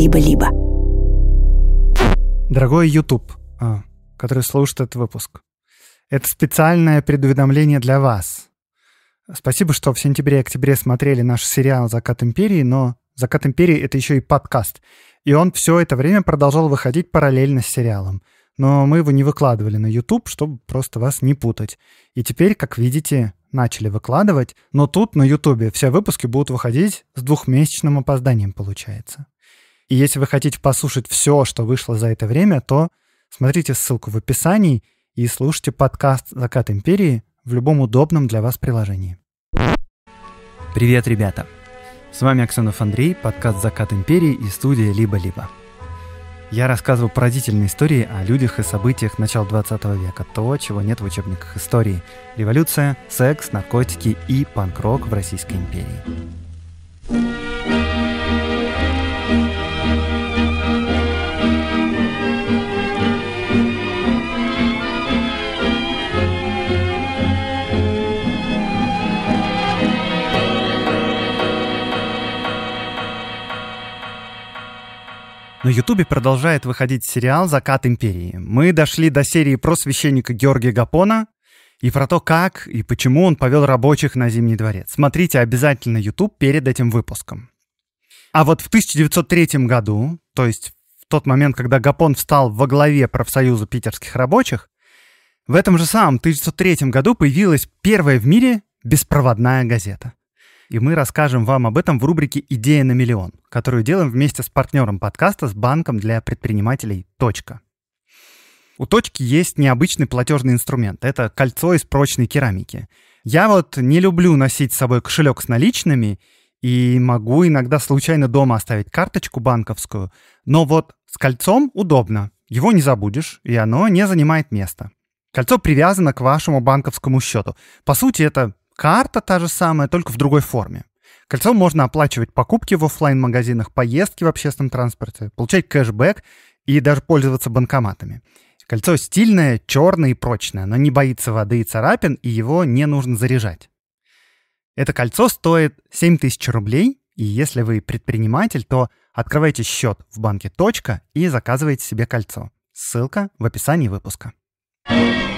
либо-либо. Дорогой YouTube, а, который слушает этот выпуск, это специальное предуведомление для вас. Спасибо, что в сентябре и октябре смотрели наш сериал «Закат империи», но «Закат империи» — это еще и подкаст. И он все это время продолжал выходить параллельно с сериалом. Но мы его не выкладывали на YouTube, чтобы просто вас не путать. И теперь, как видите, начали выкладывать, но тут на YouTube все выпуски будут выходить с двухмесячным опозданием, получается. И если вы хотите послушать все, что вышло за это время, то смотрите ссылку в описании и слушайте подкаст «Закат империи» в любом удобном для вас приложении. Привет, ребята! С вами Аксенов Андрей, подкаст «Закат империи» и студия «Либо-либо». Я рассказываю поразительные истории о людях и событиях начала 20 века, то, чего нет в учебниках истории. Революция, секс, наркотики и панк-рок в Российской империи. На Ютубе продолжает выходить сериал «Закат империи». Мы дошли до серии про священника Георгия Гапона и про то, как и почему он повел рабочих на Зимний дворец. Смотрите обязательно YouTube перед этим выпуском. А вот в 1903 году, то есть в тот момент, когда Гапон встал во главе профсоюза питерских рабочих, в этом же самом 1903 году появилась первая в мире беспроводная газета и мы расскажем вам об этом в рубрике «Идея на миллион», которую делаем вместе с партнером подкаста с банком для предпринимателей «Точка». У «Точки» есть необычный платежный инструмент. Это кольцо из прочной керамики. Я вот не люблю носить с собой кошелек с наличными и могу иногда случайно дома оставить карточку банковскую, но вот с кольцом удобно. Его не забудешь, и оно не занимает места. Кольцо привязано к вашему банковскому счету. По сути, это карта та же самая, только в другой форме. Кольцо можно оплачивать покупки в офлайн магазинах поездки в общественном транспорте, получать кэшбэк и даже пользоваться банкоматами. Кольцо стильное, черное и прочное, но не боится воды и царапин, и его не нужно заряжать. Это кольцо стоит 7000 рублей, и если вы предприниматель, то открывайте счет в банке «Точка» и заказывайте себе кольцо. Ссылка в описании выпуска. thank you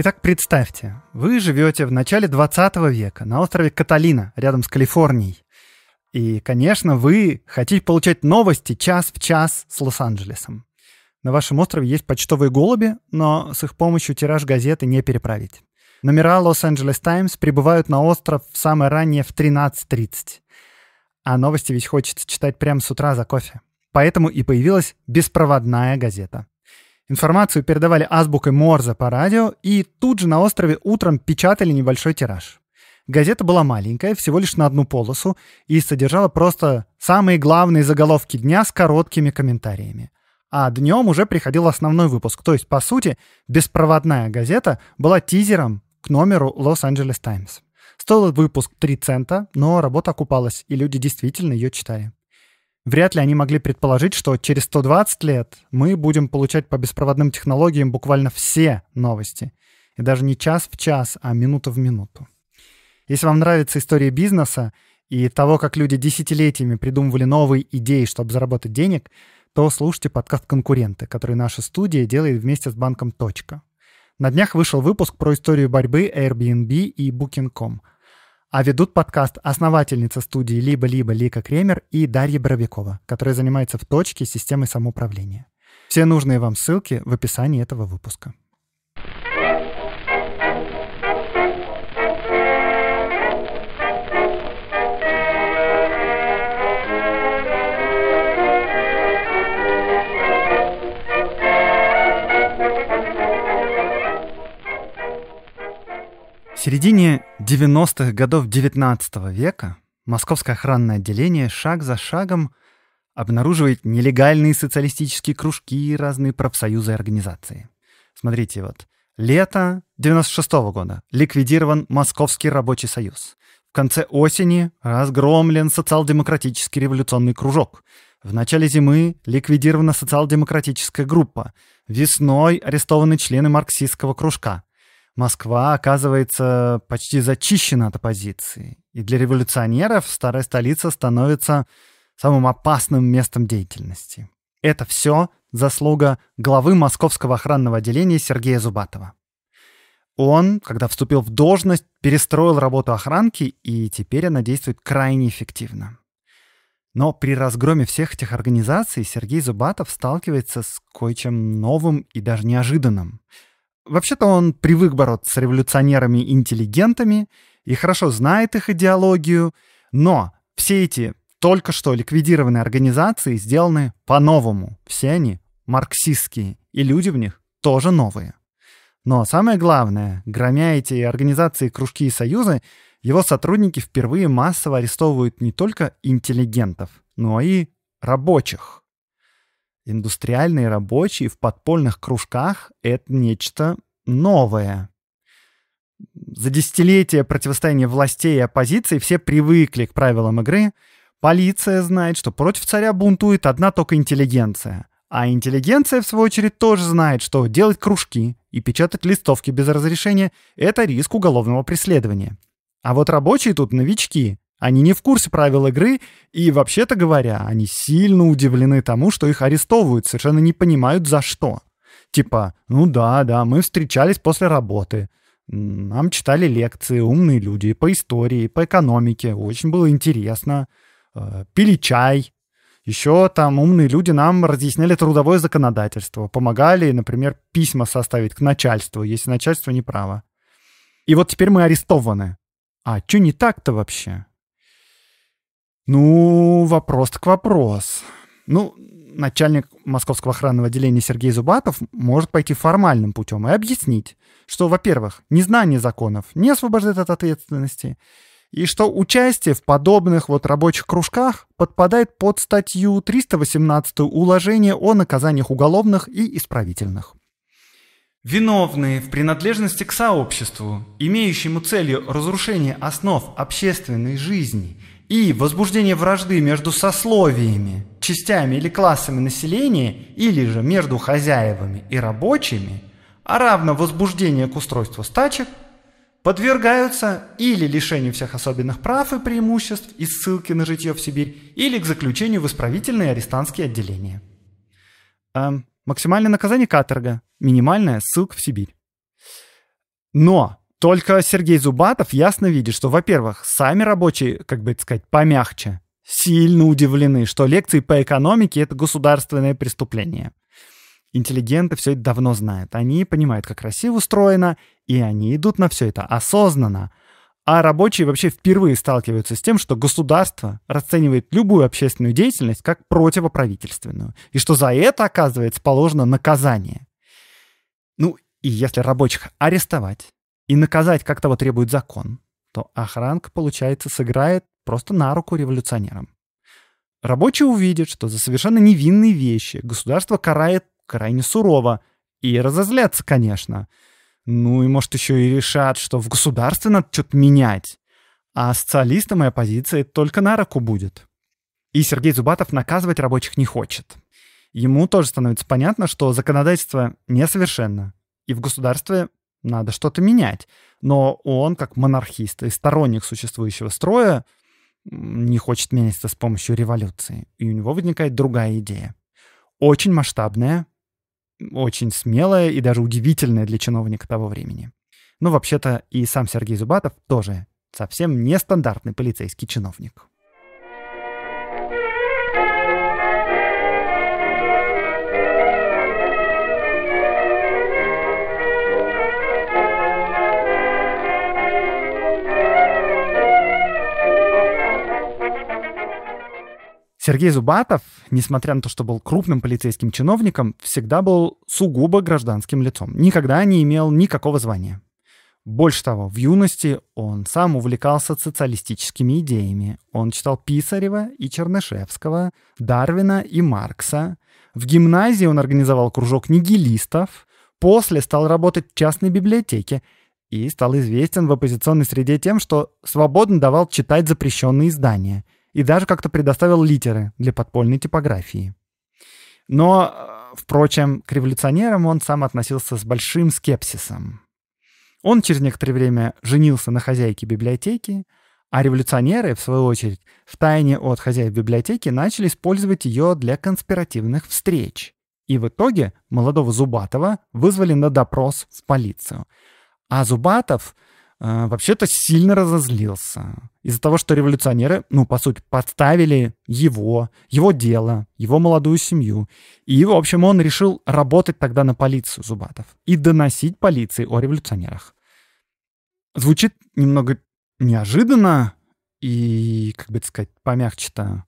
Итак, представьте, вы живете в начале 20 века на острове Каталина, рядом с Калифорнией. И, конечно, вы хотите получать новости час в час с Лос-Анджелесом. На вашем острове есть почтовые голуби, но с их помощью тираж газеты не переправить. Номера Лос-Анджелес Таймс прибывают на остров в самое раннее в 13.30. А новости ведь хочется читать прямо с утра за кофе. Поэтому и появилась беспроводная газета. Информацию передавали азбукой Морзе по радио и тут же на острове утром печатали небольшой тираж. Газета была маленькая, всего лишь на одну полосу, и содержала просто самые главные заголовки дня с короткими комментариями. А днем уже приходил основной выпуск, то есть, по сути, беспроводная газета была тизером к номеру Los Angeles Times. Стоил выпуск 3 цента, но работа окупалась, и люди действительно ее читали вряд ли они могли предположить, что через 120 лет мы будем получать по беспроводным технологиям буквально все новости. И даже не час в час, а минута в минуту. Если вам нравится история бизнеса и того, как люди десятилетиями придумывали новые идеи, чтобы заработать денег, то слушайте подкаст «Конкуренты», который наша студия делает вместе с банком «Точка». На днях вышел выпуск про историю борьбы Airbnb и Booking.com – а ведут подкаст основательница студии «Либо-либо» Лика Кремер и Дарья Боровикова, которая занимается в точке системой самоуправления. Все нужные вам ссылки в описании этого выпуска. В середине 90-х годов XIX века Московское охранное отделение шаг за шагом обнаруживает нелегальные социалистические кружки и разные профсоюзы и организации. Смотрите, вот лето 96 -го года ликвидирован Московский рабочий союз. В конце осени разгромлен социал-демократический революционный кружок. В начале зимы ликвидирована социал-демократическая группа. Весной арестованы члены марксистского кружка. Москва оказывается почти зачищена от оппозиции, и для революционеров старая столица становится самым опасным местом деятельности. Это все заслуга главы Московского охранного отделения Сергея Зубатова. Он, когда вступил в должность, перестроил работу охранки, и теперь она действует крайне эффективно. Но при разгроме всех этих организаций Сергей Зубатов сталкивается с кое-чем новым и даже неожиданным — Вообще-то он привык бороться с революционерами-интеллигентами и хорошо знает их идеологию, но все эти только что ликвидированные организации сделаны по-новому. Все они марксистские, и люди в них тоже новые. Но самое главное, громя эти организации, кружки и союзы, его сотрудники впервые массово арестовывают не только интеллигентов, но и рабочих. Индустриальные рабочие в подпольных кружках — это нечто новое. За десятилетия противостояния властей и оппозиции все привыкли к правилам игры. Полиция знает, что против царя бунтует одна только интеллигенция. А интеллигенция, в свою очередь, тоже знает, что делать кружки и печатать листовки без разрешения – это риск уголовного преследования. А вот рабочие тут новички, они не в курсе правил игры, и, вообще-то говоря, они сильно удивлены тому, что их арестовывают, совершенно не понимают за что. Типа, ну да, да, мы встречались после работы. Нам читали лекции умные люди по истории, по экономике. Очень было интересно. Э, пили чай. Еще там умные люди нам разъясняли трудовое законодательство. Помогали, например, письма составить к начальству, если начальство не право. И вот теперь мы арестованы. А что не так-то вообще? Ну, вопрос к вопрос. Ну, начальник Московского охранного отделения Сергей Зубатов может пойти формальным путем и объяснить, что, во-первых, незнание законов не освобождает от ответственности, и что участие в подобных вот рабочих кружках подпадает под статью 318 уложения о наказаниях уголовных и исправительных. Виновные в принадлежности к сообществу, имеющему целью разрушение основ общественной жизни и возбуждение вражды между сословиями, частями или классами населения, или же между хозяевами и рабочими, а равно возбуждение к устройству стачек, подвергаются или лишению всех особенных прав и преимуществ и ссылки на житье в Сибирь, или к заключению в исправительные арестантские отделения. Эм, максимальное наказание каторга, минимальное ссылка в Сибирь. Но только Сергей Зубатов ясно видит, что, во-первых, сами рабочие, как бы это сказать, помягче, сильно удивлены, что лекции по экономике — это государственное преступление. Интеллигенты все это давно знают. Они понимают, как Россия устроена, и они идут на все это осознанно. А рабочие вообще впервые сталкиваются с тем, что государство расценивает любую общественную деятельность как противоправительственную, и что за это, оказывается, положено наказание. Ну, и если рабочих арестовать, и наказать, как того требует закон, то охранка, получается, сыграет просто на руку революционерам. Рабочий увидит, что за совершенно невинные вещи государство карает крайне сурово, и разозлятся, конечно. Ну и, может, еще и решат, что в государстве надо что-то менять. А социалистам и оппозиции только на руку будет. И Сергей Зубатов наказывать рабочих не хочет. Ему тоже становится понятно, что законодательство несовершенно, и в государстве надо что-то менять. Но он, как монархист и сторонник существующего строя, не хочет меняться с помощью революции. И у него возникает другая идея. Очень масштабная, очень смелая и даже удивительная для чиновника того времени. Ну, вообще-то, и сам Сергей Зубатов тоже совсем нестандартный полицейский чиновник. Сергей Зубатов, несмотря на то, что был крупным полицейским чиновником, всегда был сугубо гражданским лицом. Никогда не имел никакого звания. Больше того, в юности он сам увлекался социалистическими идеями. Он читал Писарева и Чернышевского, Дарвина и Маркса. В гимназии он организовал кружок нигилистов, после стал работать в частной библиотеке и стал известен в оппозиционной среде тем, что свободно давал читать запрещенные издания – и даже как-то предоставил литеры для подпольной типографии. Но, э, впрочем, к революционерам он сам относился с большим скепсисом. Он через некоторое время женился на хозяйке библиотеки, а революционеры, в свою очередь, в тайне от хозяев библиотеки начали использовать ее для конспиративных встреч. И в итоге молодого Зубатова вызвали на допрос в полицию. А Зубатов а, вообще-то сильно разозлился из-за того, что революционеры, ну, по сути, подставили его, его дело, его молодую семью. И, в общем, он решил работать тогда на полицию Зубатов и доносить полиции о революционерах. Звучит немного неожиданно и, как бы сказать, помягче-то,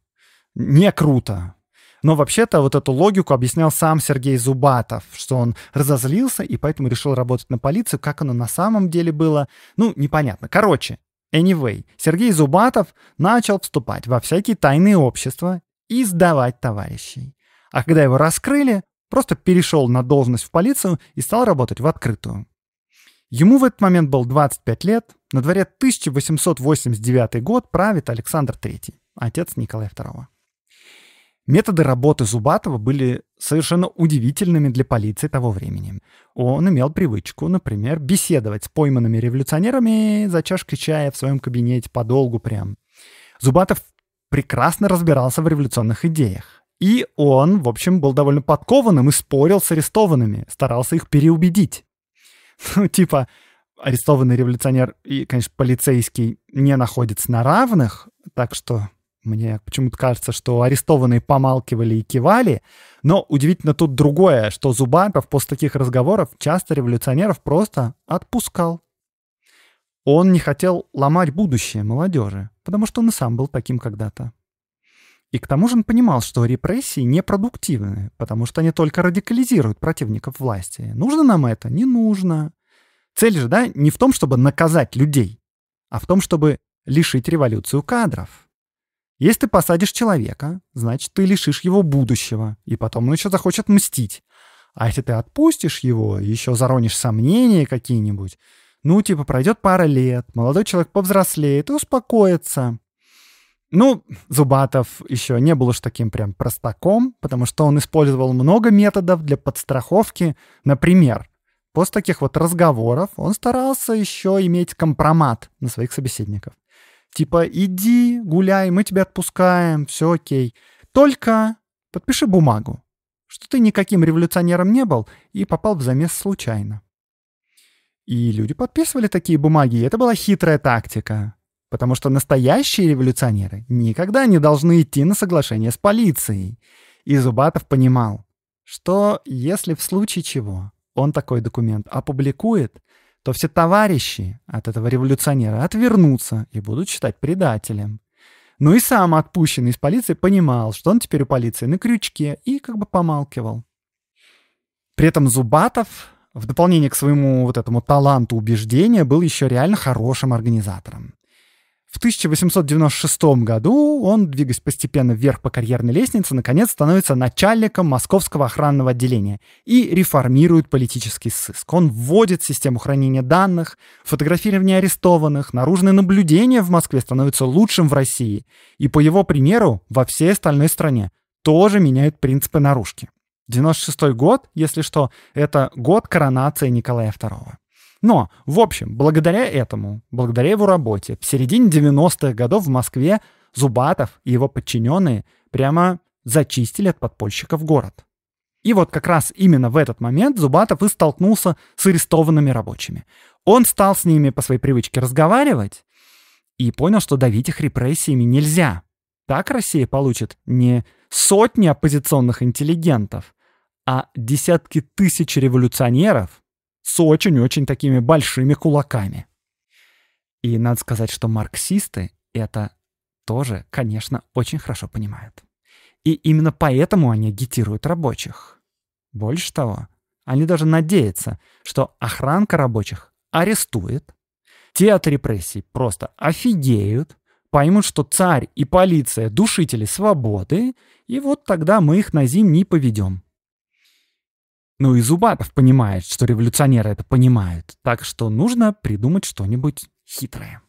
не круто. Но вообще-то вот эту логику объяснял сам Сергей Зубатов, что он разозлился и поэтому решил работать на полицию. Как оно на самом деле было, ну, непонятно. Короче, anyway, Сергей Зубатов начал вступать во всякие тайные общества и сдавать товарищей. А когда его раскрыли, просто перешел на должность в полицию и стал работать в открытую. Ему в этот момент был 25 лет, на дворе 1889 год правит Александр III, отец Николая II. Методы работы Зубатова были совершенно удивительными для полиции того времени. Он имел привычку, например, беседовать с пойманными революционерами за чашкой чая в своем кабинете подолгу прям. Зубатов прекрасно разбирался в революционных идеях. И он, в общем, был довольно подкованным и спорил с арестованными, старался их переубедить. Ну, типа, арестованный революционер и, конечно, полицейский не находятся на равных, так что мне почему-то кажется, что арестованные помалкивали и кивали. Но удивительно тут другое, что Зубаров после таких разговоров часто революционеров просто отпускал. Он не хотел ломать будущее молодежи, потому что он и сам был таким когда-то. И к тому же он понимал, что репрессии непродуктивны, потому что они только радикализируют противников власти. Нужно нам это? Не нужно. Цель же, да, не в том, чтобы наказать людей, а в том, чтобы лишить революцию кадров. Если ты посадишь человека, значит, ты лишишь его будущего, и потом он еще захочет мстить. А если ты отпустишь его, еще заронишь сомнения какие-нибудь, ну, типа, пройдет пара лет, молодой человек повзрослеет и успокоится. Ну, Зубатов еще не был уж таким прям простаком, потому что он использовал много методов для подстраховки. Например, после таких вот разговоров он старался еще иметь компромат на своих собеседников. Типа, иди, гуляй, мы тебя отпускаем, все окей. Только подпиши бумагу, что ты никаким революционером не был и попал в замес случайно. И люди подписывали такие бумаги, и это была хитрая тактика. Потому что настоящие революционеры никогда не должны идти на соглашение с полицией. И Зубатов понимал, что если в случае чего он такой документ опубликует, то все товарищи от этого революционера отвернутся и будут считать предателем. Ну и сам отпущенный из полиции понимал, что он теперь у полиции на крючке и как бы помалкивал. При этом Зубатов, в дополнение к своему вот этому таланту убеждения, был еще реально хорошим организатором. В 1896 году он, двигаясь постепенно вверх по карьерной лестнице, наконец становится начальником Московского охранного отделения и реформирует политический сыск. Он вводит систему хранения данных, фотографирование арестованных, наружное наблюдение в Москве становится лучшим в России. И по его примеру во всей остальной стране тоже меняют принципы наружки. 96 год, если что, это год коронации Николая II. Но, в общем, благодаря этому, благодаря его работе, в середине 90-х годов в Москве Зубатов и его подчиненные прямо зачистили от подпольщиков город. И вот как раз именно в этот момент Зубатов и столкнулся с арестованными рабочими. Он стал с ними по своей привычке разговаривать и понял, что давить их репрессиями нельзя. Так Россия получит не сотни оппозиционных интеллигентов, а десятки тысяч революционеров, с очень-очень такими большими кулаками. И надо сказать, что марксисты это тоже, конечно, очень хорошо понимают. И именно поэтому они агитируют рабочих. Больше того, они даже надеются, что охранка рабочих арестует, те от репрессий просто офигеют, поймут, что царь и полиция — душители свободы, и вот тогда мы их на зим не поведем. Ну и Зубатов понимает, что революционеры это понимают. Так что нужно придумать что-нибудь хитрое.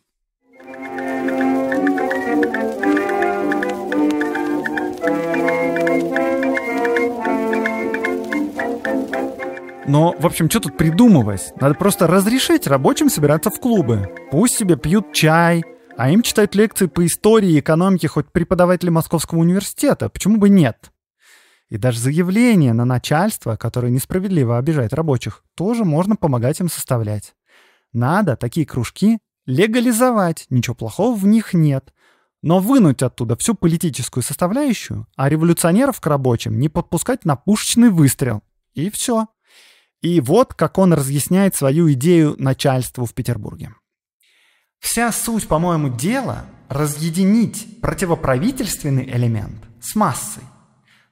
Но, в общем, что тут придумывать? Надо просто разрешить рабочим собираться в клубы. Пусть себе пьют чай, а им читают лекции по истории и экономике хоть преподаватели Московского университета. Почему бы нет? И даже заявление на начальство, которое несправедливо обижает рабочих, тоже можно помогать им составлять. Надо такие кружки легализовать, ничего плохого в них нет. Но вынуть оттуда всю политическую составляющую, а революционеров к рабочим не подпускать на пушечный выстрел. И все. И вот как он разъясняет свою идею начальству в Петербурге. Вся суть, по-моему, дела – разъединить противоправительственный элемент с массой –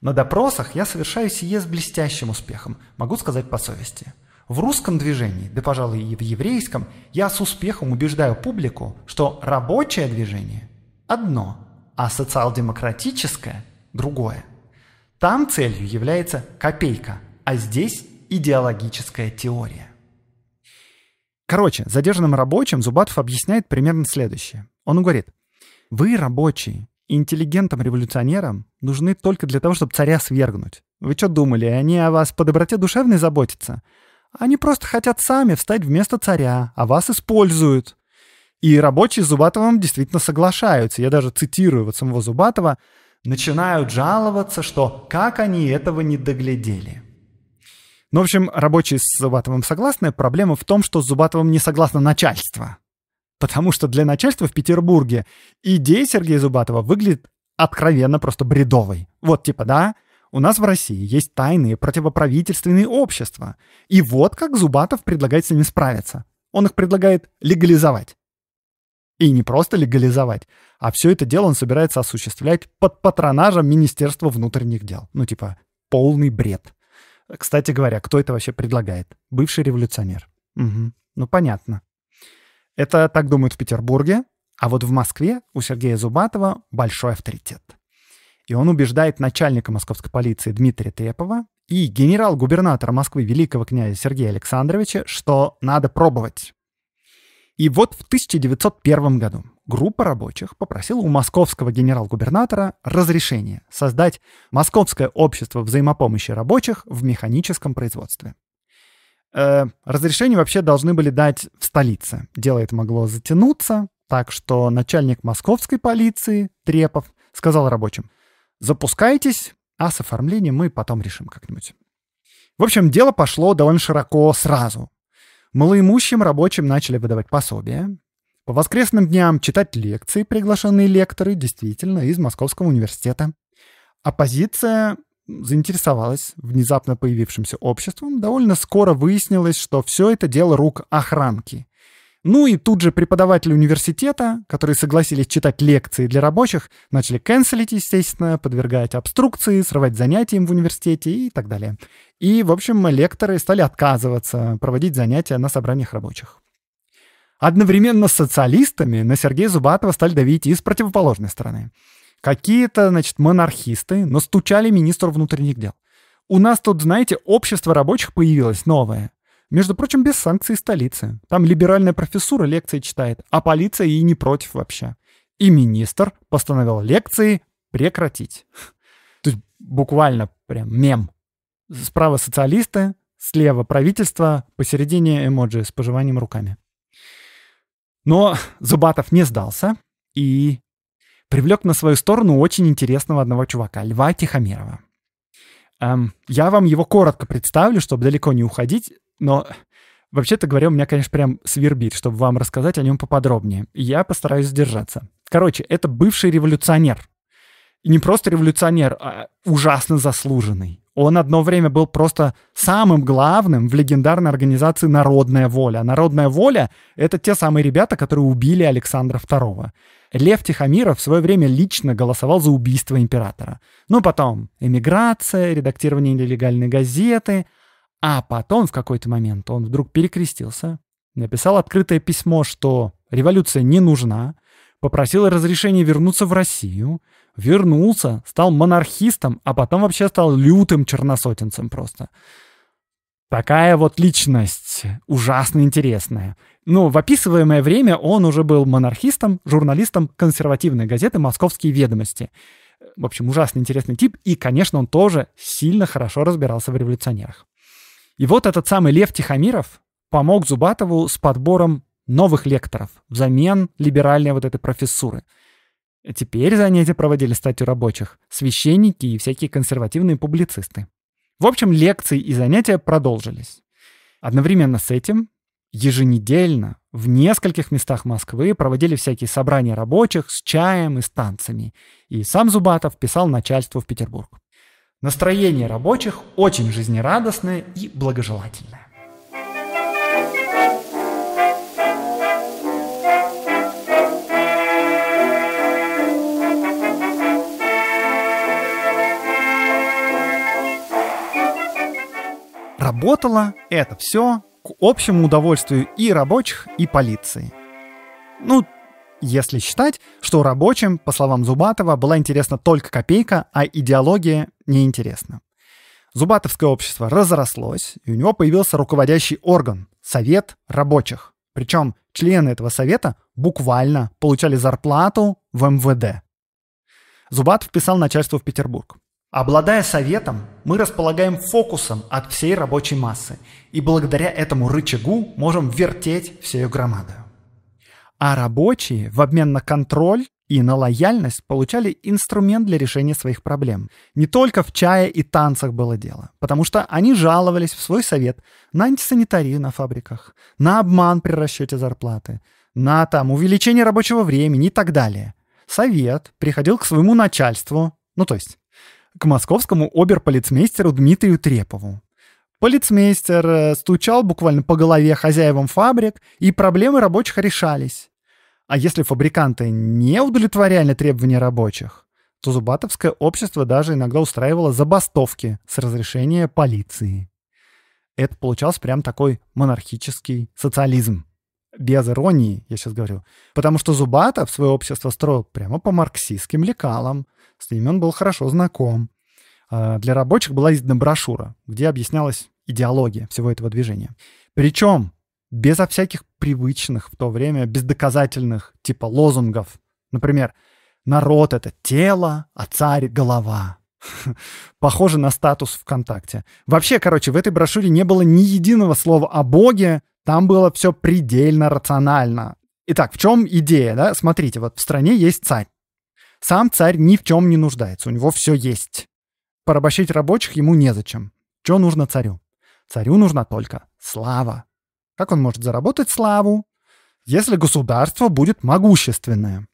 на допросах я совершаю сие с блестящим успехом, могу сказать по совести. В русском движении, да, пожалуй, и в еврейском, я с успехом убеждаю публику, что рабочее движение – одно, а социал-демократическое – другое. Там целью является копейка, а здесь – идеологическая теория. Короче, задержанным рабочим Зубатов объясняет примерно следующее. Он говорит, вы рабочие, Интеллигентам-революционерам нужны только для того, чтобы царя свергнуть. Вы что думали, они о вас по доброте душевной заботятся? Они просто хотят сами встать вместо царя, а вас используют. И рабочие с Зубатовым действительно соглашаются. Я даже цитирую вот самого Зубатова. Начинают жаловаться, что как они этого не доглядели. Ну, в общем, рабочие с Зубатовым согласны. Проблема в том, что с Зубатовым не согласно начальство. Потому что для начальства в Петербурге идея Сергея Зубатова выглядит откровенно просто бредовой. Вот типа, да, у нас в России есть тайные противоправительственные общества. И вот как Зубатов предлагает с ними справиться. Он их предлагает легализовать. И не просто легализовать, а все это дело он собирается осуществлять под патронажем Министерства внутренних дел. Ну типа, полный бред. Кстати говоря, кто это вообще предлагает? Бывший революционер. Угу. Ну понятно. Это так думают в Петербурге, а вот в Москве у Сергея Зубатова большой авторитет. И он убеждает начальника московской полиции Дмитрия Трепова и генерал-губернатора Москвы великого князя Сергея Александровича, что надо пробовать. И вот в 1901 году группа рабочих попросила у московского генерал-губернатора разрешения создать Московское общество взаимопомощи рабочих в механическом производстве. Э, разрешение вообще должны были дать в столице. Дело это могло затянуться, так что начальник московской полиции Трепов сказал рабочим, запускайтесь, а с оформлением мы потом решим как-нибудь. В общем, дело пошло довольно широко сразу. Малоимущим рабочим начали выдавать пособия. По воскресным дням читать лекции приглашенные лекторы, действительно, из Московского университета. Оппозиция заинтересовалась внезапно появившимся обществом, довольно скоро выяснилось, что все это дело рук охранки. Ну и тут же преподаватели университета, которые согласились читать лекции для рабочих, начали канцелить, естественно, подвергать обструкции, срывать занятия им в университете и так далее. И, в общем, лекторы стали отказываться проводить занятия на собраниях рабочих. Одновременно с социалистами на Сергея Зубатова стали давить и с противоположной стороны – Какие-то, значит, монархисты настучали министру внутренних дел. У нас тут, знаете, общество рабочих появилось новое. Между прочим, без санкций столицы. Там либеральная профессура лекции читает, а полиция ей не против вообще. И министр постановил лекции прекратить. То есть буквально прям мем. Справа социалисты, слева правительство, посередине эмоджи с пожиманием руками. Но Зубатов не сдался и привлек на свою сторону очень интересного одного чувака, Льва Тихомирова. Эм, я вам его коротко представлю, чтобы далеко не уходить, но вообще-то говоря, у меня, конечно, прям свербит, чтобы вам рассказать о нем поподробнее. Я постараюсь сдержаться. Короче, это бывший революционер. И не просто революционер, а ужасно заслуженный. Он одно время был просто самым главным в легендарной организации «Народная воля». «Народная воля» — это те самые ребята, которые убили Александра II. Лев Тихомиров в свое время лично голосовал за убийство императора. Ну, потом эмиграция, редактирование нелегальной газеты. А потом в какой-то момент он вдруг перекрестился, написал открытое письмо, что революция не нужна, попросил разрешения вернуться в Россию, вернулся, стал монархистом, а потом вообще стал лютым черносотенцем просто. Такая вот личность, ужасно интересная. Ну, в описываемое время он уже был монархистом, журналистом консервативной газеты «Московские ведомости». В общем, ужасно интересный тип, и, конечно, он тоже сильно хорошо разбирался в революционерах. И вот этот самый Лев Тихомиров помог Зубатову с подбором новых лекторов взамен либеральной вот этой профессуры. Теперь занятия проводили статью рабочих, священники и всякие консервативные публицисты. В общем, лекции и занятия продолжились. Одновременно с этим еженедельно в нескольких местах Москвы проводили всякие собрания рабочих с чаем и станциями. И сам Зубатов писал начальству в Петербург. Настроение рабочих очень жизнерадостное и благожелательное. Работало это все к общему удовольствию и рабочих, и полиции. Ну, если считать, что рабочим, по словам Зубатова, была интересна только копейка, а идеология неинтересна. Зубатовское общество разрослось, и у него появился руководящий орган – Совет рабочих. Причем члены этого совета буквально получали зарплату в МВД. Зубатов писал начальству в Петербург. Обладая советом, мы располагаем фокусом от всей рабочей массы, и благодаря этому рычагу можем вертеть всю ее громаду. А рабочие в обмен на контроль и на лояльность получали инструмент для решения своих проблем. Не только в чае и танцах было дело, потому что они жаловались в свой совет на антисанитарию на фабриках, на обман при расчете зарплаты, на там увеличение рабочего времени и так далее. Совет приходил к своему начальству, ну то есть к московскому оберполицмейстеру Дмитрию Трепову. Полицмейстер э, стучал буквально по голове хозяевам фабрик, и проблемы рабочих решались. А если фабриканты не удовлетворяли требования рабочих, то Зубатовское общество даже иногда устраивало забастовки с разрешения полиции. Это получался прям такой монархический социализм без иронии, я сейчас говорю. Потому что Зубатов свое общество строил прямо по марксистским лекалам. С ними он был хорошо знаком. А, для рабочих была издана брошюра, где объяснялась идеология всего этого движения. Причем безо всяких привычных в то время, бездоказательных типа лозунгов. Например, «Народ — это тело, а царь — голова». Похоже на статус ВКонтакте. Вообще, короче, в этой брошюре не было ни единого слова о Боге, там было все предельно рационально. Итак, в чем идея, да? Смотрите, вот в стране есть царь. Сам царь ни в чем не нуждается, у него все есть. Порабощить рабочих ему незачем. Что нужно царю? Царю нужна только слава. Как он может заработать славу? Если государство будет могущественное.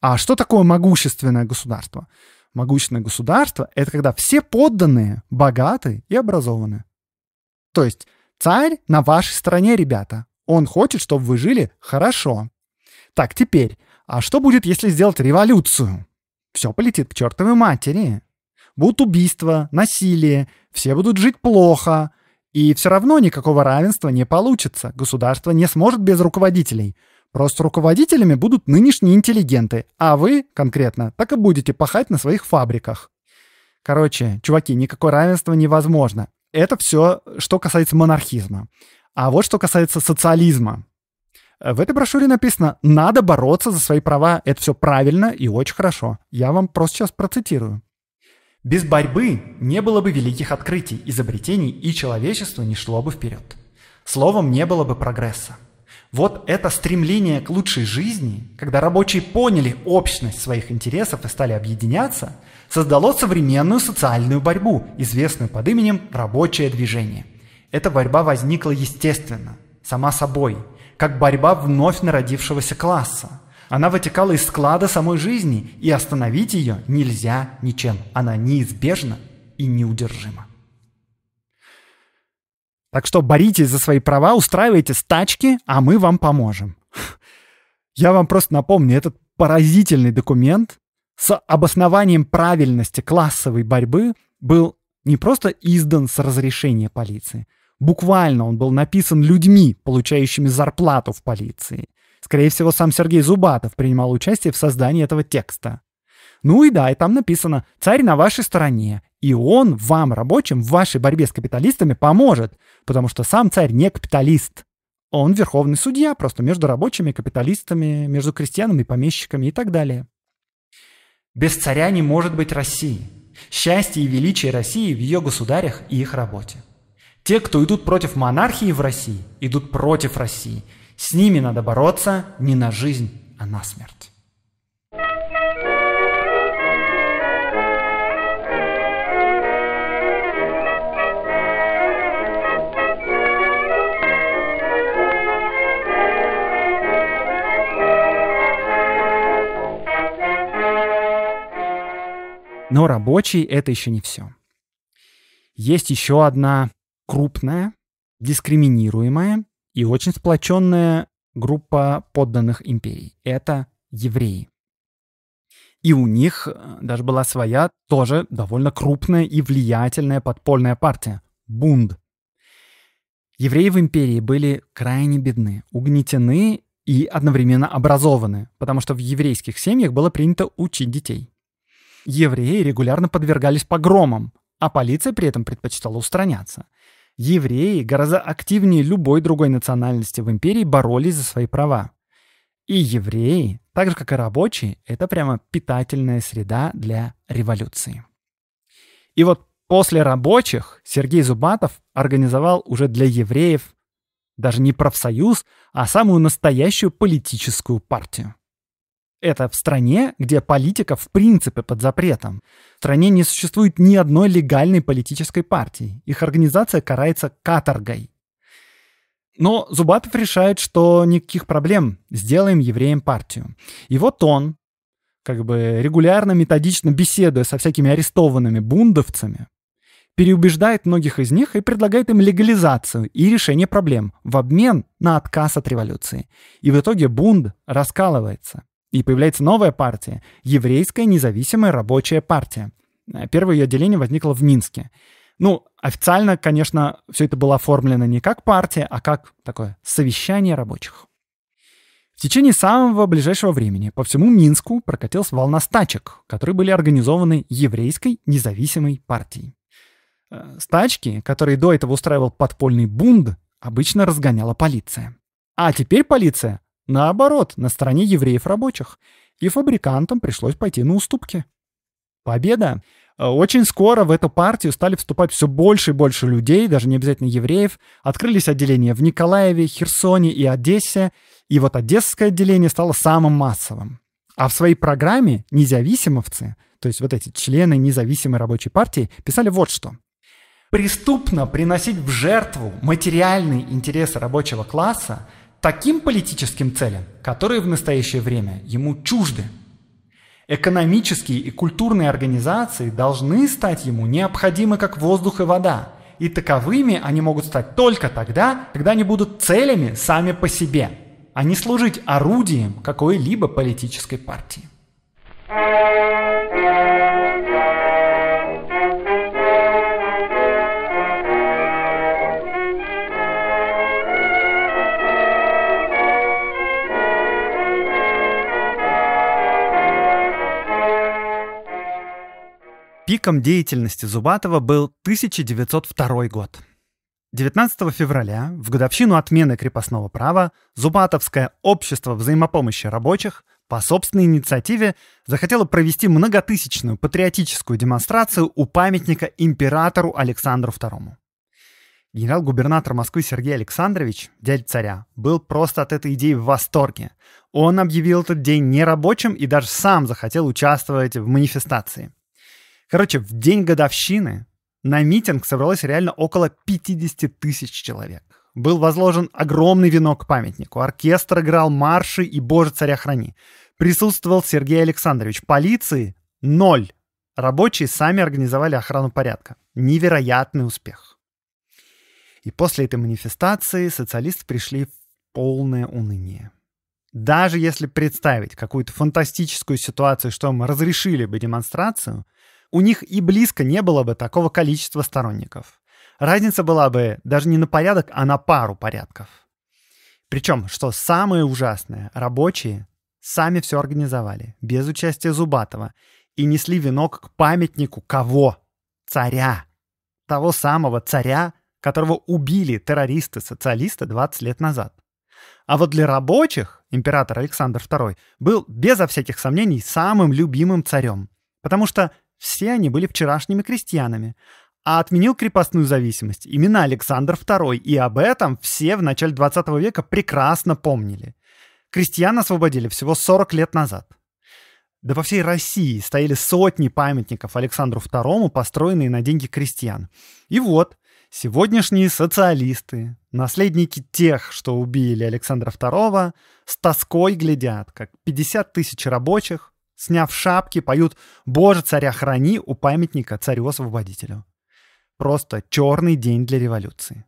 А что такое могущественное государство? Могущественное государство — это когда все подданные богаты и образованы. То есть Царь на вашей стороне, ребята. Он хочет, чтобы вы жили хорошо. Так, теперь, а что будет, если сделать революцию? Все полетит к чертовой матери. Будут убийства, насилие, все будут жить плохо. И все равно никакого равенства не получится. Государство не сможет без руководителей. Просто руководителями будут нынешние интеллигенты, а вы, конкретно, так и будете пахать на своих фабриках. Короче, чуваки, никакое равенство невозможно. Это все, что касается монархизма. А вот что касается социализма. Э, в этой брошюре написано, надо бороться за свои права, это все правильно и очень хорошо. Я вам просто сейчас процитирую. Без борьбы не было бы великих открытий, изобретений, и человечество не шло бы вперед. Словом, не было бы прогресса. Вот это стремление к лучшей жизни, когда рабочие поняли общность своих интересов и стали объединяться, создало современную социальную борьбу, известную под именем «рабочее движение». Эта борьба возникла естественно, сама собой, как борьба вновь народившегося класса. Она вытекала из склада самой жизни, и остановить ее нельзя ничем. Она неизбежна и неудержима. Так что боритесь за свои права, устраивайте стачки, а мы вам поможем. Я вам просто напомню, этот поразительный документ с обоснованием правильности классовой борьбы был не просто издан с разрешения полиции, буквально он был написан людьми, получающими зарплату в полиции. Скорее всего, сам Сергей Зубатов принимал участие в создании этого текста. Ну и да, и там написано «Царь на вашей стороне, и он вам, рабочим, в вашей борьбе с капиталистами поможет, потому что сам царь не капиталист. Он верховный судья, просто между рабочими, капиталистами, между крестьянами, помещиками и так далее». Без царя не может быть России. Счастье и величие России в ее государях и их работе. Те, кто идут против монархии в России, идут против России. С ними надо бороться не на жизнь, а на смерть. Но рабочий — это еще не все. Есть еще одна крупная, дискриминируемая и очень сплоченная группа подданных империй. Это евреи. И у них э, даже была своя, тоже довольно крупная и влиятельная подпольная партия – Бунд. Евреи в империи были крайне бедны, угнетены и одновременно образованы, потому что в еврейских семьях было принято учить детей. Евреи регулярно подвергались погромам, а полиция при этом предпочитала устраняться. Евреи гораздо активнее любой другой национальности в империи боролись за свои права. И евреи, так же как и рабочие, это прямо питательная среда для революции. И вот после рабочих Сергей Зубатов организовал уже для евреев даже не профсоюз, а самую настоящую политическую партию. Это в стране, где политика в принципе под запретом. В стране не существует ни одной легальной политической партии. Их организация карается каторгой. Но Зубатов решает, что никаких проблем, сделаем евреям партию. И вот он, как бы регулярно, методично беседуя со всякими арестованными бундовцами, переубеждает многих из них и предлагает им легализацию и решение проблем в обмен на отказ от революции. И в итоге бунд раскалывается. И появляется новая партия — Еврейская независимая рабочая партия. Э, первое ее отделение возникло в Минске. Ну, официально, конечно, все это было оформлено не как партия, а как такое совещание рабочих. В течение самого ближайшего времени по всему Минску прокатилась волна стачек, которые были организованы еврейской независимой партией. Э, стачки, которые до этого устраивал подпольный бунд, обычно разгоняла полиция. А теперь полиция Наоборот, на стороне евреев-рабочих. И фабрикантам пришлось пойти на уступки. Победа. Э, очень скоро в эту партию стали вступать все больше и больше людей, даже не обязательно евреев. Открылись отделения в Николаеве, Херсоне и Одессе. И вот одесское отделение стало самым массовым. А в своей программе независимовцы, то есть вот эти члены независимой рабочей партии, писали вот что. Преступно приносить в жертву материальные интересы рабочего класса – таким политическим целям, которые в настоящее время ему чужды. Экономические и культурные организации должны стать ему необходимы как воздух и вода, и таковыми они могут стать только тогда, когда они будут целями сами по себе, а не служить орудием какой-либо политической партии. Пиком деятельности Зубатова был 1902 год. 19 февраля, в годовщину отмены крепостного права, Зубатовское общество взаимопомощи рабочих по собственной инициативе захотело провести многотысячную патриотическую демонстрацию у памятника императору Александру II. Генерал-губернатор Москвы Сергей Александрович, дядь царя, был просто от этой идеи в восторге. Он объявил этот день нерабочим и даже сам захотел участвовать в манифестации. Короче, в день годовщины на митинг собралось реально около 50 тысяч человек. Был возложен огромный венок памятнику. Оркестр играл марши и «Боже, царя храни». Присутствовал Сергей Александрович. Полиции — ноль. Рабочие сами организовали охрану порядка. Невероятный успех. И после этой манифестации социалисты пришли в полное уныние. Даже если представить какую-то фантастическую ситуацию, что мы разрешили бы демонстрацию — у них и близко не было бы такого количества сторонников. Разница была бы даже не на порядок, а на пару порядков. Причем, что самое ужасное, рабочие сами все организовали, без участия Зубатова, и несли венок к памятнику кого? Царя. Того самого царя, которого убили террористы-социалисты 20 лет назад. А вот для рабочих император Александр II был, безо всяких сомнений, самым любимым царем. Потому что все они были вчерашними крестьянами. А отменил крепостную зависимость именно Александр II, и об этом все в начале 20 века прекрасно помнили. Крестьян освободили всего 40 лет назад. Да по всей России стояли сотни памятников Александру II, построенные на деньги крестьян. И вот, сегодняшние социалисты, наследники тех, что убили Александра II, с тоской глядят, как 50 тысяч рабочих сняв шапки, поют «Боже, царя храни» у памятника царю-освободителю. Просто черный день для революции.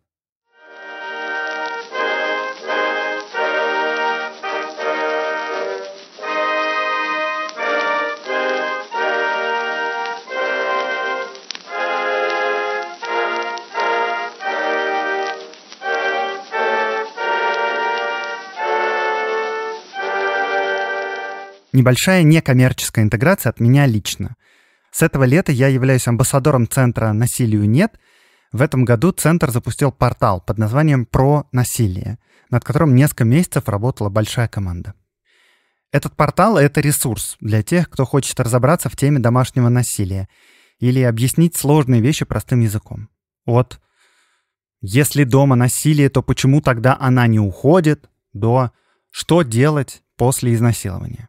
небольшая некоммерческая интеграция от меня лично. С этого лета я являюсь амбассадором центра «Насилию нет». В этом году центр запустил портал под названием «Про насилие», над которым несколько месяцев работала большая команда. Этот портал — это ресурс для тех, кто хочет разобраться в теме домашнего насилия или объяснить сложные вещи простым языком. От «Если дома насилие, то почему тогда она не уходит?» до «Что делать после изнасилования?»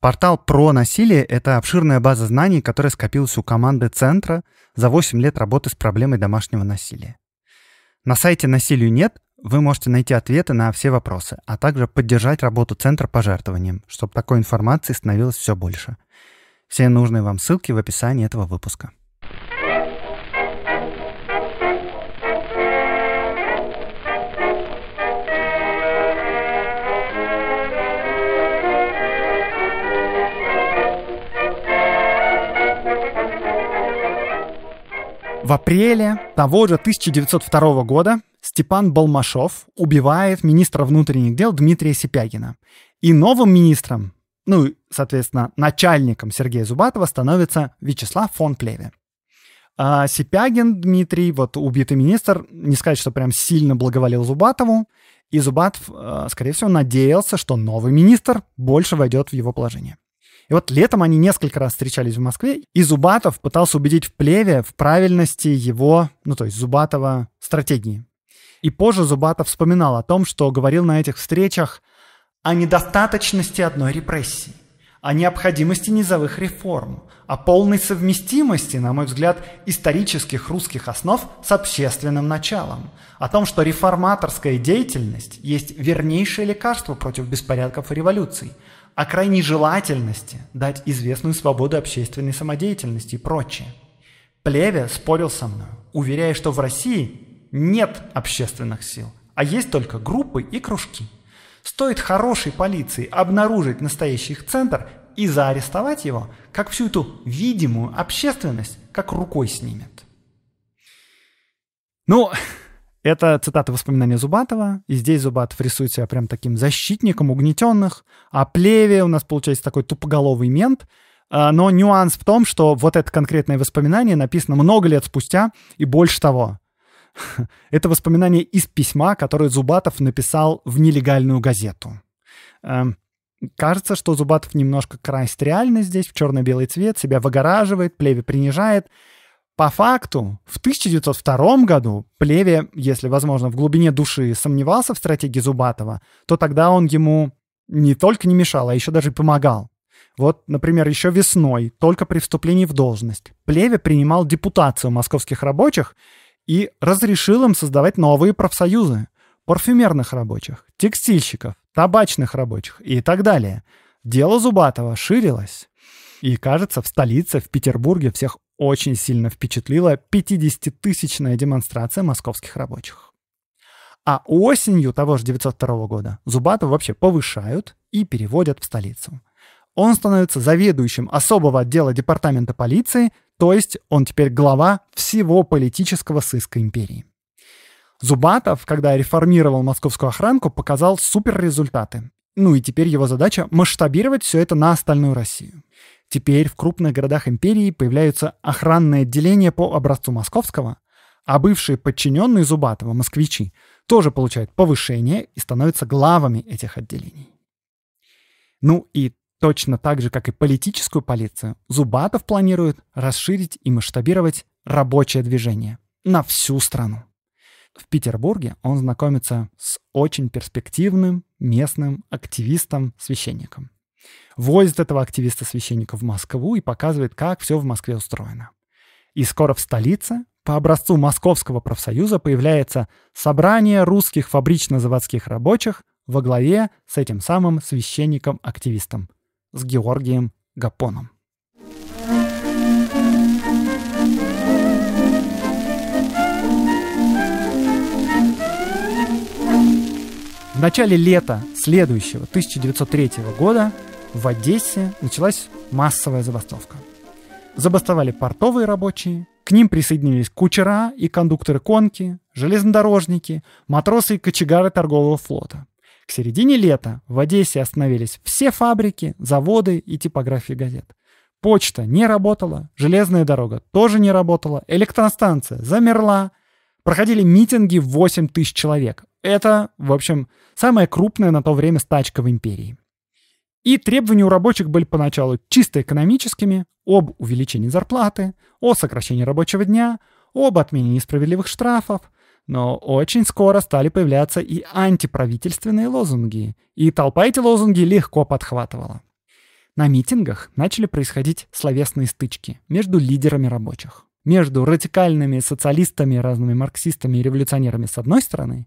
Портал про насилие — это обширная база знаний, которая скопилась у команды Центра за 8 лет работы с проблемой домашнего насилия. На сайте «Насилию нет» вы можете найти ответы на все вопросы, а также поддержать работу Центра пожертвованием, чтобы такой информации становилось все больше. Все нужные вам ссылки в описании этого выпуска. В апреле того же 1902 года Степан Балмашов убивает министра внутренних дел Дмитрия Сипягина. И новым министром, ну, соответственно, начальником Сергея Зубатова становится Вячеслав фон Плеве. А Сипягин Дмитрий, вот убитый министр, не сказать, что прям сильно благоволил Зубатову, и Зубатов, э, скорее всего, надеялся, что новый министр больше войдет в его положение. И вот летом они несколько раз встречались в Москве, и Зубатов пытался убедить в Плеве в правильности его, ну то есть Зубатова, стратегии. И позже Зубатов вспоминал о том, что говорил на этих встречах о недостаточности одной репрессии, о необходимости низовых реформ, о полной совместимости, на мой взгляд, исторических русских основ с общественным началом, о том, что реформаторская деятельность есть вернейшее лекарство против беспорядков и революций – о крайней желательности дать известную свободу общественной самодеятельности и прочее. Плеве спорил со мной, уверяя, что в России нет общественных сил, а есть только группы и кружки. Стоит хорошей полиции обнаружить настоящий их центр и заарестовать его, как всю эту видимую общественность как рукой снимет. Ну, это цитата воспоминания Зубатова. И здесь Зубатов рисует себя прям таким защитником угнетенных. А Плеве у нас получается такой тупоголовый мент. А, но нюанс в том, что вот это конкретное воспоминание написано много лет спустя и больше того. Это воспоминание из письма, которое Зубатов написал в нелегальную газету. Эм, кажется, что Зубатов немножко красит реальность здесь в черно-белый цвет, себя выгораживает, плеве принижает. По факту, в 1902 году Плеве, если возможно, в глубине души сомневался в стратегии Зубатова, то тогда он ему не только не мешал, а еще даже помогал. Вот, например, еще весной, только при вступлении в должность, Плеве принимал депутацию московских рабочих и разрешил им создавать новые профсоюзы парфюмерных рабочих, текстильщиков, табачных рабочих и так далее. Дело Зубатова ширилось. И кажется, в столице, в Петербурге всех очень сильно впечатлила 50-тысячная демонстрация московских рабочих. А осенью того же 902 года Зубатова вообще повышают и переводят в столицу. Он становится заведующим особого отдела департамента полиции, то есть он теперь глава всего политического сыска империи. Зубатов, когда реформировал московскую охранку, показал суперрезультаты. Ну и теперь его задача масштабировать все это на остальную Россию. Теперь в крупных городах империи появляются охранные отделения по образцу московского, а бывшие подчиненные Зубатова, москвичи, тоже получают повышение и становятся главами этих отделений. Ну и точно так же, как и политическую полицию, Зубатов планирует расширить и масштабировать рабочее движение на всю страну. В Петербурге он знакомится с очень перспективным местным активистом-священником – Возит этого активиста-священника в Москву и показывает, как все в Москве устроено. И скоро в столице по образцу Московского профсоюза появляется собрание русских фабрично-заводских рабочих во главе с этим самым священником-активистом, с Георгием Гапоном. В начале лета следующего, 1903 года, в Одессе началась массовая забастовка. Забастовали портовые рабочие, к ним присоединились кучера и кондукторы конки, железнодорожники, матросы и кочегары торгового флота. К середине лета в Одессе остановились все фабрики, заводы и типографии газет. Почта не работала, железная дорога тоже не работала, электростанция замерла, Проходили митинги 8 тысяч человек. Это, в общем, самая крупная на то время стачка в империи. И требования у рабочих были поначалу чисто экономическими, об увеличении зарплаты, о сокращении рабочего дня, об отмене несправедливых штрафов, но очень скоро стали появляться и антиправительственные лозунги, и толпа эти лозунги легко подхватывала. На митингах начали происходить словесные стычки между лидерами рабочих между радикальными социалистами, разными марксистами и революционерами с одной стороны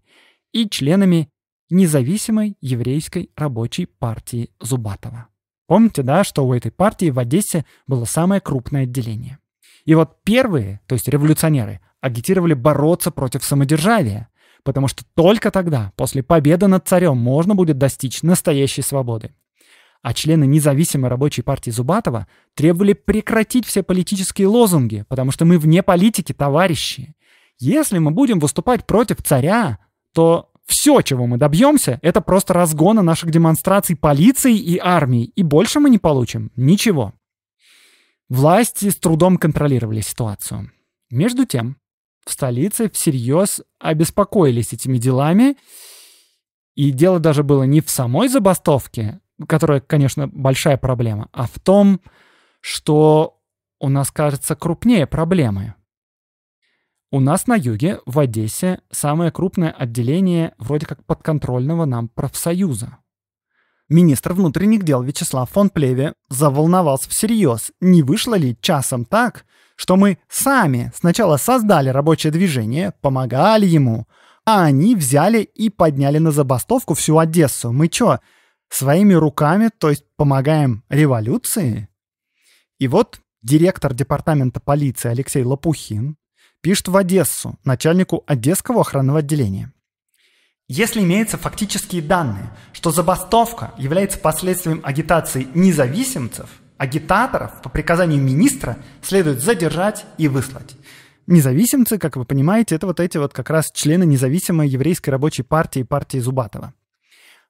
и членами независимой еврейской рабочей партии Зубатова. Помните, да, что у этой партии в Одессе было самое крупное отделение. И вот первые, то есть революционеры, агитировали бороться против самодержавия, потому что только тогда, после победы над царем, можно будет достичь настоящей свободы а члены независимой рабочей партии Зубатова требовали прекратить все политические лозунги, потому что мы вне политики, товарищи. Если мы будем выступать против царя, то все, чего мы добьемся, это просто разгона наших демонстраций полиции и армии, и больше мы не получим ничего. Власти с трудом контролировали ситуацию. Между тем, в столице всерьез обеспокоились этими делами, и дело даже было не в самой забастовке, которая, конечно, большая проблема, а в том, что у нас, кажется, крупнее проблемы. У нас на юге, в Одессе, самое крупное отделение вроде как подконтрольного нам профсоюза. Министр внутренних дел Вячеслав фон Плеве заволновался всерьез, не вышло ли часом так, что мы сами сначала создали рабочее движение, помогали ему, а они взяли и подняли на забастовку всю Одессу. Мы чё, своими руками, то есть помогаем революции. И вот директор департамента полиции Алексей Лопухин пишет в Одессу начальнику Одесского охранного отделения. Если имеются фактические данные, что забастовка является последствием агитации независимцев, агитаторов по приказанию министра следует задержать и выслать. Независимцы, как вы понимаете, это вот эти вот как раз члены независимой еврейской рабочей партии, партии Зубатова.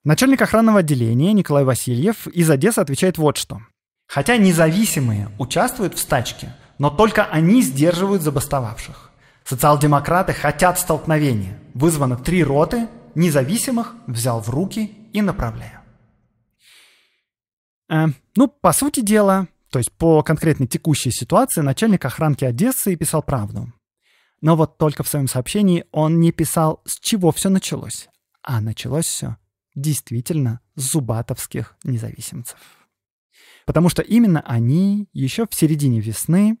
Начальник охранного отделения Николай Васильев из Одессы отвечает вот что. Хотя независимые участвуют в стачке, но только они сдерживают забастовавших. Социал-демократы хотят столкновения. Вызвано три роты, независимых взял в руки и направляю. Э, ну, по сути дела, то есть по конкретной текущей ситуации, начальник охранки Одессы писал правду. Но вот только в своем сообщении он не писал, с чего все началось. А началось все действительно зубатовских независимцев. Потому что именно они еще в середине весны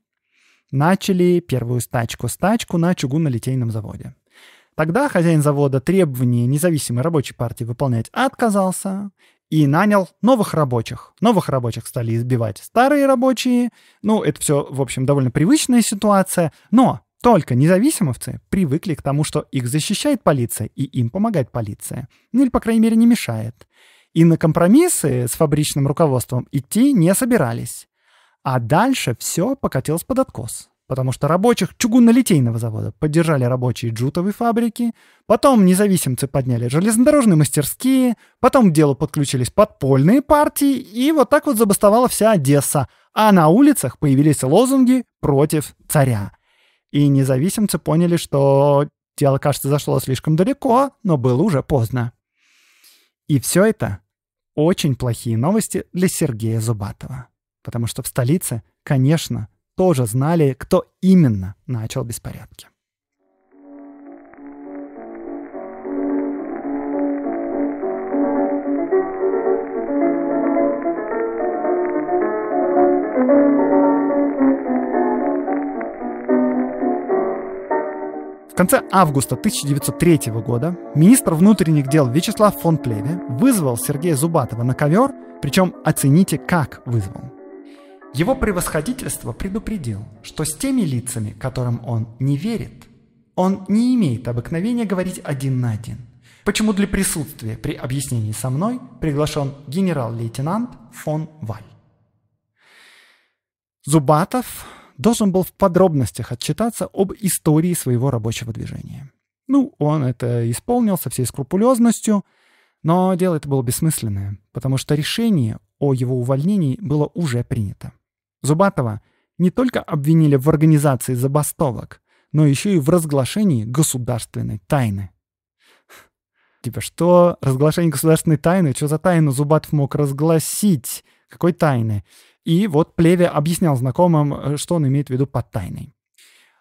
начали первую стачку-стачку на чугунно-литейном заводе. Тогда хозяин завода требования независимой рабочей партии выполнять отказался и нанял новых рабочих. Новых рабочих стали избивать старые рабочие. Ну, это все, в общем, довольно привычная ситуация. Но только независимовцы привыкли к тому, что их защищает полиция и им помогает полиция. Ну или, по крайней мере, не мешает. И на компромиссы с фабричным руководством идти не собирались. А дальше все покатилось под откос. Потому что рабочих чугунно-литейного завода поддержали рабочие джутовой фабрики, потом независимцы подняли железнодорожные мастерские, потом к делу подключились подпольные партии, и вот так вот забастовала вся Одесса. А на улицах появились лозунги против царя и независимцы поняли, что дело, кажется, зашло слишком далеко, но было уже поздно. И все это очень плохие новости для Сергея Зубатова. Потому что в столице, конечно, тоже знали, кто именно начал беспорядки. В конце августа 1903 года министр внутренних дел Вячеслав фон Плеве вызвал Сергея Зубатова на ковер, причем оцените, как вызвал. Его превосходительство предупредил, что с теми лицами, которым он не верит, он не имеет обыкновения говорить один на один. Почему для присутствия при объяснении со мной приглашен генерал-лейтенант фон Валь. Зубатов должен был в подробностях отчитаться об истории своего рабочего движения. Ну, он это исполнил со всей скрупулезностью, но дело это было бессмысленное, потому что решение о его увольнении было уже принято. Зубатова не только обвинили в организации забастовок, но еще и в разглашении государственной тайны. Типа, что? Разглашение государственной тайны? Что за тайну Зубатов мог разгласить? Какой тайны? И вот Плеве объяснял знакомым, э, что он имеет в виду под тайной.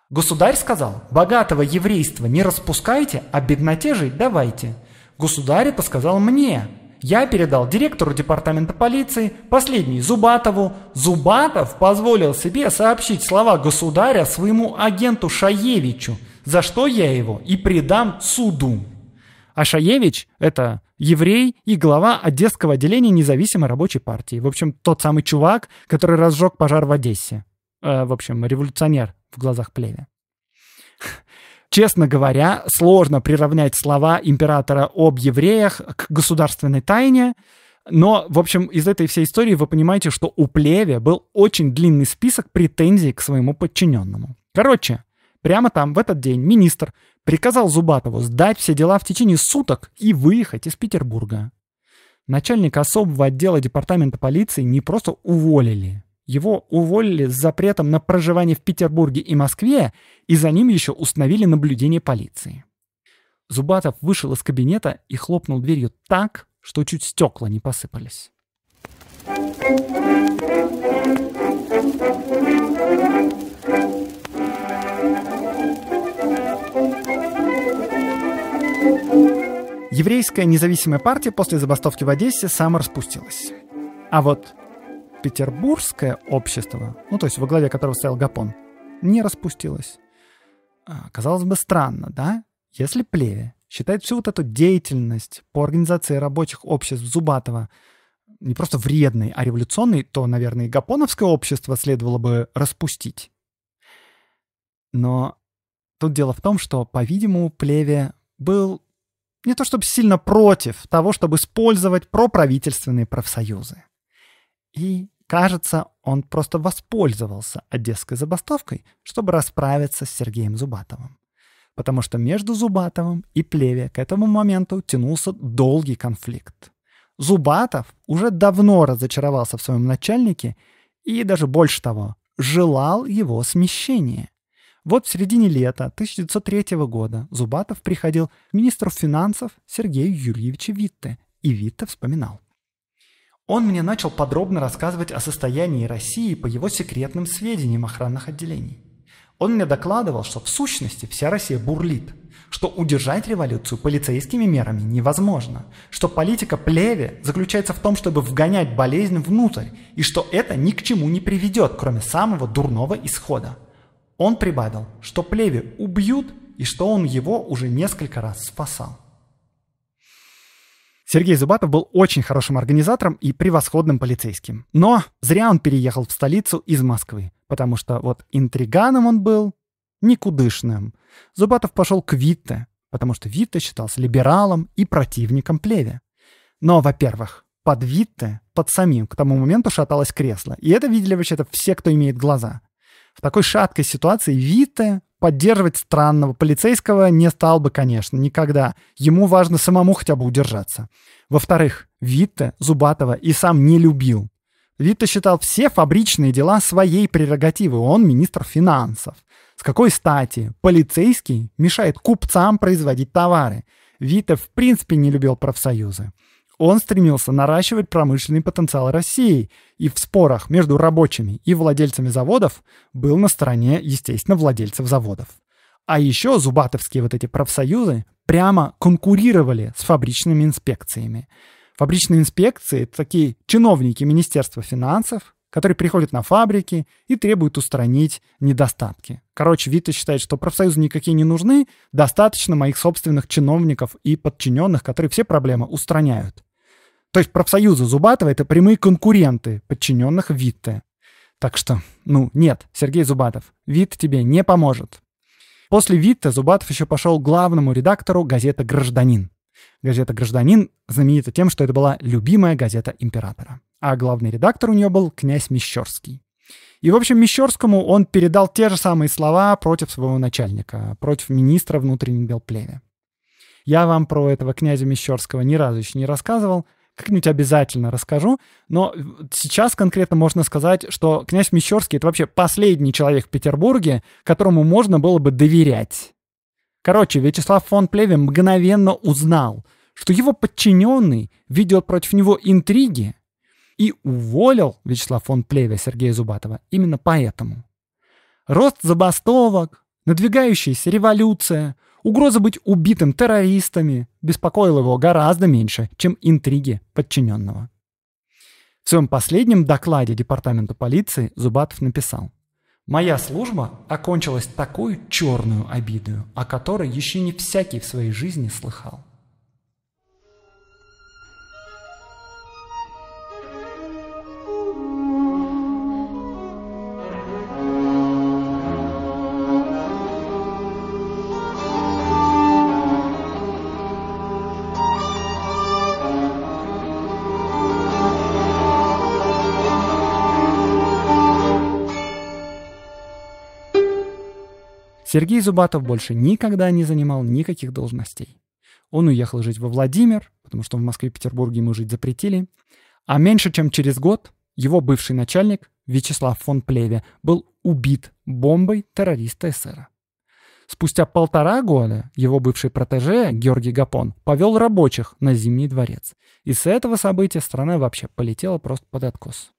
Государь сказал, богатого еврейства не распускайте, а бедноте же давайте. Государь это сказал мне. Я передал директору департамента полиции, последний Зубатову. Зубатов позволил себе сообщить слова государя своему агенту Шаевичу, за что я его и предам суду. А Шаевич – это еврей и глава Одесского отделения независимой рабочей партии. В общем, тот самый чувак, который разжег пожар в Одессе. Э, в общем, революционер в глазах Плеве. Честно говоря, сложно приравнять слова императора об евреях к государственной тайне, но, в общем, из этой всей истории вы понимаете, что у Плеве был очень длинный список претензий к своему подчиненному. Короче, прямо там в этот день министр приказал Зубатову сдать все дела в течение суток и выехать из Петербурга. Начальника особого отдела департамента полиции не просто уволили. Его уволили с запретом на проживание в Петербурге и Москве, и за ним еще установили наблюдение полиции. Зубатов вышел из кабинета и хлопнул дверью так, что чуть стекла не посыпались. Еврейская независимая партия после забастовки в Одессе сама распустилась. А вот петербургское общество, ну то есть во главе которого стоял Гапон, не распустилось. А, казалось бы, странно, да? Если Плеве считает всю вот эту деятельность по организации рабочих обществ Зубатова не просто вредной, а революционной, то, наверное, и Гапоновское общество следовало бы распустить. Но тут дело в том, что, по-видимому, Плеве был не то чтобы сильно против того, чтобы использовать проправительственные профсоюзы. И, кажется, он просто воспользовался одесской забастовкой, чтобы расправиться с Сергеем Зубатовым. Потому что между Зубатовым и Плеве к этому моменту тянулся долгий конфликт. Зубатов уже давно разочаровался в своем начальнике и даже больше того, желал его смещения. Вот в середине лета 1903 года Зубатов приходил к министру финансов Сергею Юрьевичу Витте, и Витте вспоминал. Он мне начал подробно рассказывать о состоянии России по его секретным сведениям охранных отделений. Он мне докладывал, что в сущности вся Россия бурлит, что удержать революцию полицейскими мерами невозможно, что политика плеве заключается в том, чтобы вгонять болезнь внутрь, и что это ни к чему не приведет, кроме самого дурного исхода – он прибавил, что Плеве убьют и что он его уже несколько раз спасал. Сергей Зубатов был очень хорошим организатором и превосходным полицейским. Но зря он переехал в столицу из Москвы, потому что вот интриганом он был никудышным. Зубатов пошел к Витте, потому что Витте считался либералом и противником Плеве. Но, во-первых, под Витте, под самим к тому моменту шаталось кресло. И это видели вообще-то все, кто имеет глаза. В такой шаткой ситуации Вита поддерживать странного полицейского не стал бы, конечно, никогда. Ему важно самому хотя бы удержаться. Во-вторых, Витте Зубатова и сам не любил. Витте считал все фабричные дела своей прерогативой. Он министр финансов. С какой стати полицейский мешает купцам производить товары? Витте в принципе не любил профсоюзы он стремился наращивать промышленный потенциал России и в спорах между рабочими и владельцами заводов был на стороне, естественно, владельцев заводов. А еще зубатовские вот эти профсоюзы прямо конкурировали с фабричными инспекциями. Фабричные инспекции — это такие чиновники Министерства финансов, которые приходят на фабрики и требуют устранить недостатки. Короче, Вита считает, что профсоюзы никакие не нужны, достаточно моих собственных чиновников и подчиненных, которые все проблемы устраняют. То есть профсоюзы Зубатова — это прямые конкуренты подчиненных Витте. Так что, ну, нет, Сергей Зубатов, Вит тебе не поможет. После Витте Зубатов еще пошел главному редактору газеты «Гражданин». Газета «Гражданин» знаменита тем, что это была любимая газета императора. А главный редактор у нее был князь Мещерский. И, в общем, Мещерскому он передал те же самые слова против своего начальника, против министра внутренних дел племя. Я вам про этого князя Мещерского ни разу еще не рассказывал — как-нибудь обязательно расскажу. Но э, сейчас конкретно можно сказать, что князь Мещерский — это вообще последний человек в Петербурге, которому можно было бы доверять. Короче, Вячеслав фон Плеве мгновенно узнал, что его подчиненный ведет против него интриги и уволил Вячеслав фон Плеве Сергея Зубатова именно поэтому. Рост забастовок, надвигающаяся революция — Угроза быть убитым террористами беспокоила его гораздо меньше, чем интриги подчиненного. В своем последнем докладе департаменту полиции Зубатов написал «Моя служба окончилась такой черную обидою, о которой еще не всякий в своей жизни слыхал. Сергей Зубатов больше никогда не занимал никаких должностей. Он уехал жить во Владимир, потому что в Москве и Петербурге ему жить запретили. А меньше чем через год его бывший начальник Вячеслав фон Плеве был убит бомбой террориста СССР. Спустя полтора года его бывший протеже Георгий Гапон повел рабочих на Зимний дворец. И с этого события страна вообще полетела просто под откос.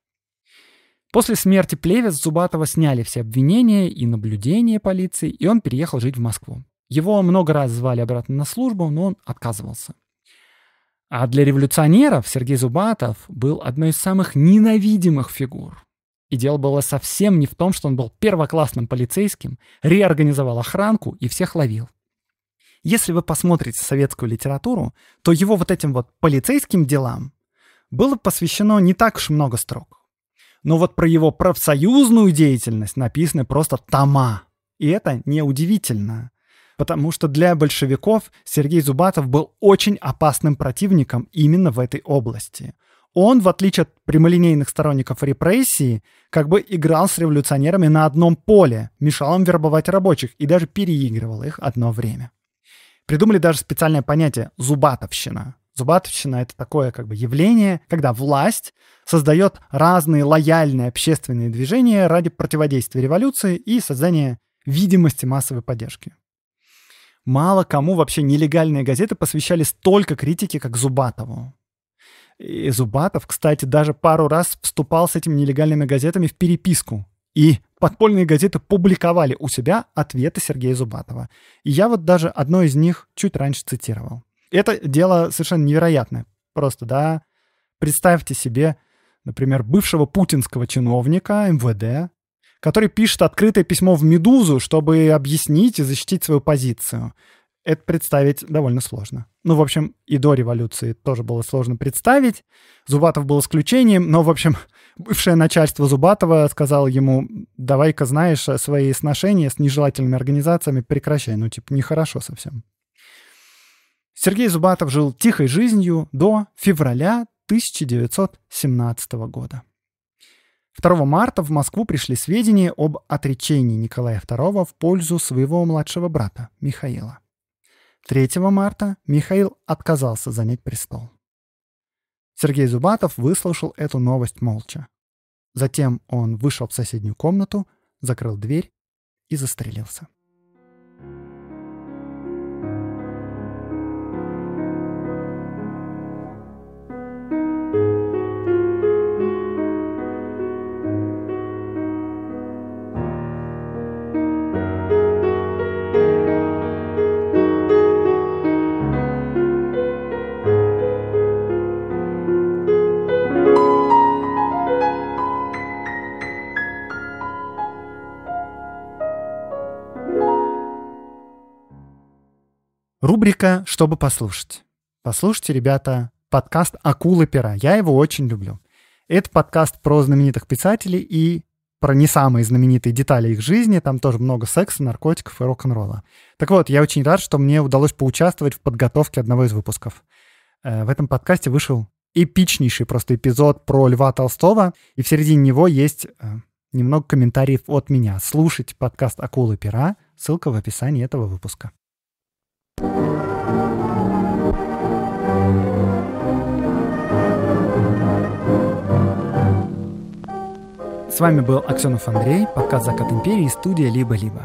После смерти Плевец Зубатова сняли все обвинения и наблюдения полиции, и он переехал жить в Москву. Его много раз звали обратно на службу, но он отказывался. А для революционеров Сергей Зубатов был одной из самых ненавидимых фигур. И дело было совсем не в том, что он был первоклассным полицейским, реорганизовал охранку и всех ловил. Если вы посмотрите советскую литературу, то его вот этим вот полицейским делам было посвящено не так уж много строк. Но вот про его профсоюзную деятельность написаны просто тома. И это неудивительно. Потому что для большевиков Сергей Зубатов был очень опасным противником именно в этой области. Он, в отличие от прямолинейных сторонников репрессии, как бы играл с революционерами на одном поле, мешал им вербовать рабочих и даже переигрывал их одно время. Придумали даже специальное понятие «зубатовщина», Зубатовщина — это такое как бы явление, когда власть создает разные лояльные общественные движения ради противодействия революции и создания видимости массовой поддержки. Мало кому вообще нелегальные газеты посвящали столько критики, как Зубатову. И Зубатов, кстати, даже пару раз вступал с этими нелегальными газетами в переписку. И подпольные газеты публиковали у себя ответы Сергея Зубатова. И я вот даже одно из них чуть раньше цитировал. Это дело совершенно невероятное. Просто, да, представьте себе, например, бывшего путинского чиновника МВД, который пишет открытое письмо в «Медузу», чтобы объяснить и защитить свою позицию. Это представить довольно сложно. Ну, в общем, и до революции тоже было сложно представить. Зубатов был исключением, но, в общем, бывшее начальство Зубатова сказало ему, давай-ка, знаешь, свои сношения с нежелательными организациями прекращай, ну, типа, нехорошо совсем. Сергей Зубатов жил тихой жизнью до февраля 1917 года. 2 марта в Москву пришли сведения об отречении Николая II в пользу своего младшего брата Михаила. 3 марта Михаил отказался занять престол. Сергей Зубатов выслушал эту новость молча. Затем он вышел в соседнюю комнату, закрыл дверь и застрелился. рубрика «Чтобы послушать». Послушайте, ребята, подкаст «Акулы пера». Я его очень люблю. Это подкаст про знаменитых писателей и про не самые знаменитые детали их жизни. Там тоже много секса, наркотиков и рок-н-ролла. Так вот, я очень рад, что мне удалось поучаствовать в подготовке одного из выпусков. Э, в этом подкасте вышел эпичнейший просто эпизод про Льва Толстого, и в середине него есть э, немного комментариев от меня. Слушайте подкаст «Акулы пера», ссылка в описании этого выпуска. вами был Аксенов Андрей, подкаст «Закат империи» и студия «Либо-либо».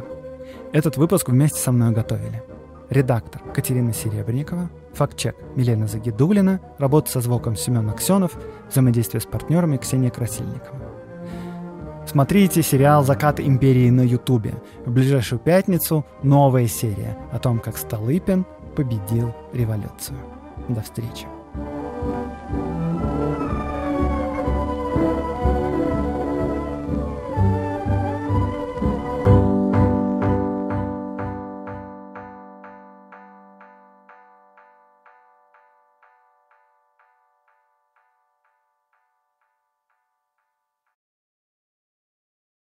Этот выпуск вместе со мной готовили редактор Катерина Серебренникова, фактчек Милена Загидулина, работа со звуком Семен Аксенов, взаимодействие с партнерами Ксения Красильникова. Смотрите сериал «Закат империи» на Ютубе. В ближайшую пятницу новая серия о том, как Столыпин победил революцию. До встречи.